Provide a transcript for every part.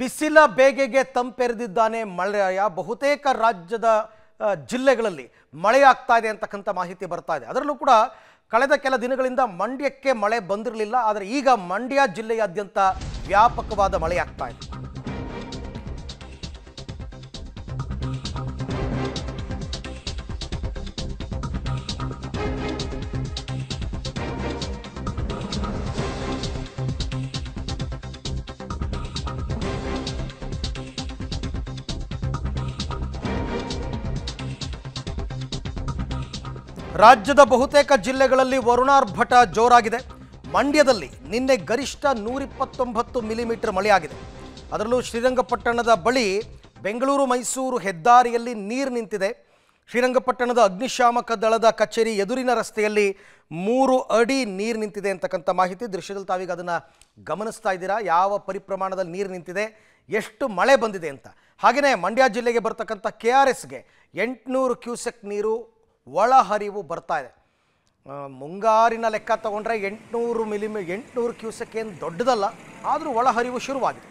ಬಿಸಿಲ ಬೇಗೆಗೆ ತಂಪೆರೆದಿದ್ದಾನೆ ಮಳೆಯ ಬಹುತೇಕ ರಾಜ್ಯದ ಜಿಲ್ಲೆಗಳಲ್ಲಿ ಮಳೆಯಾಗ್ತಾ ಇದೆ ಅಂತಕ್ಕಂಥ ಮಾಹಿತಿ ಬರ್ತಾ ಇದೆ ಅದರಲ್ಲೂ ಕೂಡ ಕಳೆದ ಕೆಲ ದಿನಗಳಿಂದ ಮಂಡ್ಯಕ್ಕೆ ಮಳೆ ಬಂದಿರಲಿಲ್ಲ ಆದರೆ ಈಗ ಮಂಡ್ಯ ಜಿಲ್ಲೆಯಾದ್ಯಂತ ವ್ಯಾಪಕವಾದ ಮಳೆಯಾಗ್ತಾ ಇದೆ ರಾಜ್ಯದ ಬಹುತೇಕ ಜಿಲ್ಲೆಗಳಲ್ಲಿ ವರುಣಾರ್ಭಟ ಜೋರಾಗಿದೆ ಮಂಡ್ಯದಲ್ಲಿ ನಿನ್ನೆ ಗರಿಷ್ಠ ನೂರಿಪ್ಪತ್ತೊಂಬತ್ತು ಮಿಲಿಮೀಟರ್ ಮಳೆಯಾಗಿದೆ ಅದರಲ್ಲೂ ಶ್ರೀರಂಗಪಟ್ಟಣದ ಬಳಿ ಬೆಂಗಳೂರು ಮೈಸೂರು ಹೆದ್ದಾರಿಯಲ್ಲಿ ನೀರು ನಿಂತಿದೆ ಶ್ರೀರಂಗಪಟ್ಟಣದ ಅಗ್ನಿಶಾಮಕ ದಳದ ಕಚೇರಿ ಎದುರಿನ ರಸ್ತೆಯಲ್ಲಿ ಮೂರು ಅಡಿ ನೀರು ನಿಂತಿದೆ ಅಂತಕ್ಕಂಥ ಮಾಹಿತಿ ದೃಶ್ಯದಲ್ಲಿ ತಾವೀಗ ಅದನ್ನು ಗಮನಿಸ್ತಾ ಇದ್ದೀರಾ ಯಾವ ಪರಿಪ್ರಮಾಣದಲ್ಲಿ ನೀರು ನಿಂತಿದೆ ಎಷ್ಟು ಮಳೆ ಬಂದಿದೆ ಅಂತ ಹಾಗೆಯೇ ಮಂಡ್ಯ ಜಿಲ್ಲೆಗೆ ಬರ್ತಕ್ಕಂಥ ಕೆ ಆರ್ ಎಸ್ಗೆ ಎಂಟುನೂರು ಕ್ಯೂಸೆಕ್ ನೀರು ಒಳಹರಿವು ಬರ್ತಾ ಇದೆ ಮುಂಗಾರಿನ ಲೆಕ್ಕ ತಗೊಂಡ್ರೆ ಎಂಟುನೂರು ಮಿಲಿಮಿ ಎಂಟುನೂರು ಕ್ಯೂಸೆಕ್ ಏನು ದೊಡ್ಡದಲ್ಲ ಆದರೂ ಒಳಹರಿವು ಶುರುವಾಗಿದೆ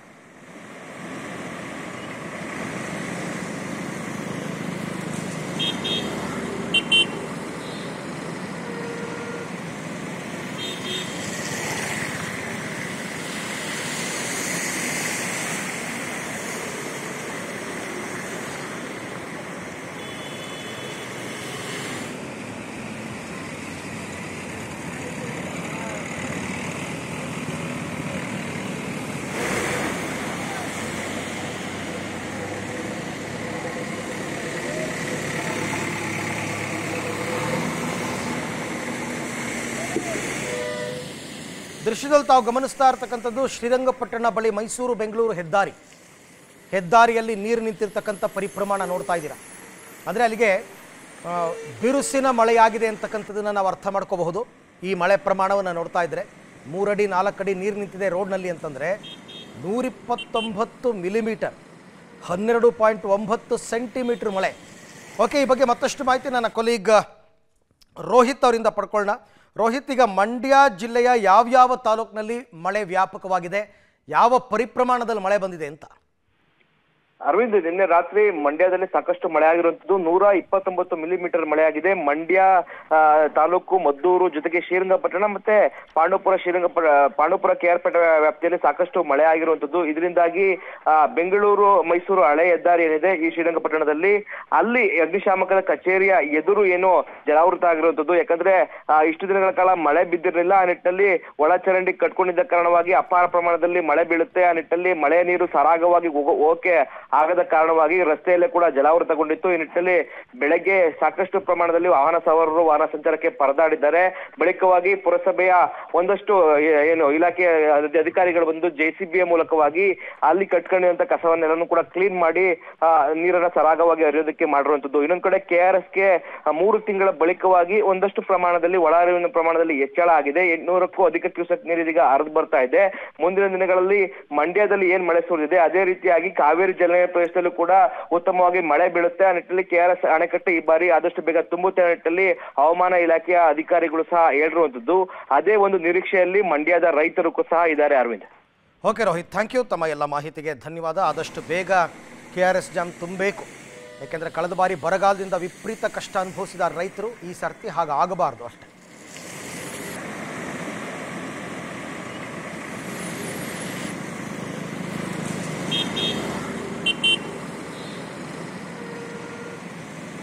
ದೃಶ್ಯದಲ್ಲಿ ತಾವು ಗಮನಿಸ್ತಾ ಇರ್ತಕ್ಕಂಥದ್ದು ಶ್ರೀರಂಗಪಟ್ಟಣ ಬಳಿ ಮೈಸೂರು ಬೆಂಗಳೂರು ಹೆದ್ದಾರಿ ಹೆದ್ದಾರಿಯಲ್ಲಿ ನೀರು ನಿಂತಿರ್ತಕ್ಕಂಥ ಪರಿಪ್ರಮಾಣ ನೋಡ್ತಾ ಇದ್ದೀರಾ ಅಂದರೆ ಅಲ್ಲಿಗೆ ಬಿರುಸಿನ ಮಳೆಯಾಗಿದೆ ಅಂತಕ್ಕಂಥದ್ದನ್ನು ನಾವು ಅರ್ಥ ಮಾಡ್ಕೋಬಹುದು ಈ ಮಳೆ ಪ್ರಮಾಣವನ್ನು ನೋಡ್ತಾ ಇದ್ದರೆ ಮೂರಡಿ ನಾಲ್ಕಡಿ ನೀರು ನಿಂತಿದೆ ರೋಡ್ನಲ್ಲಿ ಅಂತಂದರೆ ನೂರಿಪ್ಪತ್ತೊಂಬತ್ತು ಮಿಲಿಮೀಟರ್ ಹನ್ನೆರಡು ಪಾಯಿಂಟ್ ಒಂಬತ್ತು ಸೆಂಟಿಮೀಟ್ರ್ ಮಳೆ ಓಕೆ ಈ ಬಗ್ಗೆ ಮತ್ತಷ್ಟು ಮಾಹಿತಿ ನನ್ನ ಕೊಲೀಗ್ ರೋಹಿತ್ ಅವರಿಂದ ಪಡ್ಕೊಳ್ಳೋಣ ರೋಹಿತ್ ಈಗ ಮಂಡ್ಯ ಜಿಲ್ಲೆಯ ಯಾವ್ಯಾವ ತಾಲೂಕಿನಲ್ಲಿ ಮಳೆ ವ್ಯಾಪಕವಾಗಿದೆ ಯಾವ ಪರಿಪ್ರಮಾಣದಲ್ಲಿ ಮಳೆ ಬಂದಿದೆ ಅಂತ ಅರವಿಂದ್ ನಿನ್ನೆ ರಾತ್ರಿ ಮಂಡ್ಯದಲ್ಲಿ ಸಾಕಷ್ಟು ಮಳೆ ಆಗಿರುವಂತದ್ದು ನೂರ ಇಪ್ಪತ್ತೊಂಬತ್ತು ಮಿಲಿಮೀಟರ್ ಮಳೆ ಆಗಿದೆ ಮಂಡ್ಯ ತಾಲೂಕು ಮದ್ದೂರು ಜೊತೆಗೆ ಶ್ರೀರಂಗಪಟ್ಟಣ ಮತ್ತೆ ಪಾಂಡುಪುರ ಶ್ರೀರಂಗ ಪಾಂಡುಪುರ ಕೆಆರ್ಪೇಟೆ ವ್ಯಾಪ್ತಿಯಲ್ಲಿ ಸಾಕಷ್ಟು ಮಳೆ ಆಗಿರುವಂತದ್ದು ಇದರಿಂದಾಗಿ ಬೆಂಗಳೂರು ಮೈಸೂರು ಹಳೆ ಹೆದ್ದಾರಿ ಏನಿದೆ ಈ ಶ್ರೀರಂಗಪಟ್ಟಣದಲ್ಲಿ ಅಲ್ಲಿ ಅಗ್ನಿಶಾಮಕದ ಕಚೇರಿಯ ಎದುರು ಏನು ಜಲಾವೃತ ಆಗಿರುವಂತದ್ದು ಯಾಕಂದ್ರೆ ಇಷ್ಟು ದಿನಗಳ ಕಾಲ ಮಳೆ ಬಿದ್ದಿರಲಿಲ್ಲ ಆ ನಿಟ್ಟಿನಲ್ಲಿ ಒಳಚರಂಡಿ ಕಟ್ಕೊಂಡಿದ್ದ ಕಾರಣವಾಗಿ ಅಪಾರ ಪ್ರಮಾಣದಲ್ಲಿ ಮಳೆ ಬೀಳುತ್ತೆ ಆ ನಿಟ್ಟಲ್ಲಿ ಮಳೆ ನೀರು ಸರಾಗವಾಗಿ ಹೋಗಕ್ಕೆ ಆಗದ ಕಾರಣವಾಗಿ ರಸ್ತೆಯಲ್ಲೇ ಕೂಡ ಜಲಾವೃತಗೊಂಡಿತ್ತು ಈ ನಿಟ್ಟಿನಲ್ಲಿ ಬೆಳಗ್ಗೆ ಸಾಕಷ್ಟು ಪ್ರಮಾಣದಲ್ಲಿ ವಾಹನ ಸವಾರರು ವಾಹನ ಸಂಚಾರಕ್ಕೆ ಪರದಾಡಿದ್ದಾರೆ ಬಳಿಕವಾಗಿ ಪುರಸಭೆಯ ಒಂದಷ್ಟು ಏನು ಇಲಾಖೆಯ ಅಧಿಕಾರಿಗಳು ಬಂದು ಜೆಸಿಬಿಯ ಮೂಲಕವಾಗಿ ಅಲ್ಲಿ ಕಟ್ಕೊಂಡಿರುವಂತಹ ಕಸವನ್ನೆಲ್ಲನೂ ಕೂಡ ಕ್ಲೀನ್ ಮಾಡಿ ನೀರನ್ನ ಸರಾಗವಾಗಿ ಹರಿಯೋದಕ್ಕೆ ಮಾಡಿರುವಂತದ್ದು ಇನ್ನೊಂದ್ ಕಡೆ ಕೆಆರ್ಎಸ್ಗೆ ಮೂರು ತಿಂಗಳ ಬಳಿಕವಾಗಿ ಒಂದಷ್ಟು ಪ್ರಮಾಣದಲ್ಲಿ ಒಳ ಪ್ರಮಾಣದಲ್ಲಿ ಹೆಚ್ಚಳ ಆಗಿದೆ ಎಂಟುನೂರಕ್ಕೂ ಅಧಿಕ ಕ್ಯೂಸೆಕ್ ಇದೀಗ ಹರಿದು ಬರ್ತಾ ಇದೆ ಮುಂದಿನ ದಿನಗಳಲ್ಲಿ ಮಂಡ್ಯದಲ್ಲಿ ಏನ್ ಮಳೆ ಸುರಿದಿದೆ ಅದೇ ರೀತಿಯಾಗಿ ಕಾವೇರಿ ಜಲ ಪ್ರದೇಶದಲ್ಲೂ ಕೂಡ ಉತ್ತಮವಾಗಿ ಮಳೆ ಬೀಳುತ್ತೆ ಆ ನಿಟ್ಟಿನಲ್ಲಿ ಕೆಆರ್ಎಸ್ ಅಣೆಕಟ್ಟು ಈ ಬಾರಿ ಆದಷ್ಟು ಬೇಗ ತುಂಬುತ್ತೆ ನಿಟ್ಟಲ್ಲಿ ಹವಾಮಾನ ಇಲಾಖೆಯ ಅಧಿಕಾರಿಗಳು ಸಹ ಹೇಳಿರುವಂತದ್ದು ಅದೇ ಒಂದು ನಿರೀಕ್ಷೆಯಲ್ಲಿ ಮಂಡ್ಯದ ರೈತರು ಸಹ ಇದ್ದಾರೆ Arvind okay Rohit thank you ತಮ್ಮ ಎಲ್ಲ ಮಾಹಿತಿಗೆ ಧನ್ಯವಾದ ಆದಷ್ಟು ಬೇಗ ಕೆ ಆರ್ ಎಸ್ ಜಾಮ್ ತುಂಬಬೇಕು ಯಾಕೆಂದರೆ ಕಳೆದ ಬಾರಿ ಬರಗಾಲದಿಂದ ವಿಪರೀತ ಕಷ್ಟ ಅನುಭವಿಸಿದ ರೈತರು ಈ ಸರ್ತಿ ಹಾಗಾಗಬಾರ್ದು ಅಷ್ಟೇ